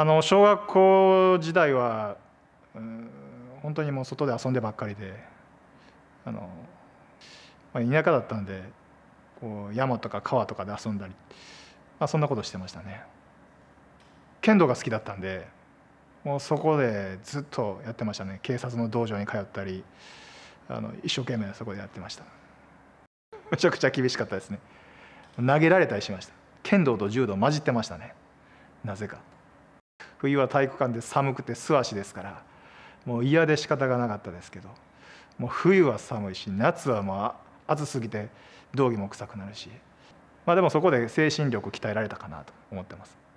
あの小学校時代は本当にもう外で遊んでばっかりであの、まあ、田舎だったんでこう山とか川とかで遊んだり、まあ、そんなことしてましたね剣道が好きだったんでもうそこでずっとやってましたね警察の道場に通ったりあの一生懸命そこでやってましためちゃくちゃ厳しかったですね投げられたりしました剣道と柔道混じってましたねなぜか冬は体育館で寒くて素足ですからもう嫌で仕方がなかったですけどもう冬は寒いし夏はもう暑すぎて道着も臭くなるし、まあ、でもそこで精神力鍛えられたかなと思ってます。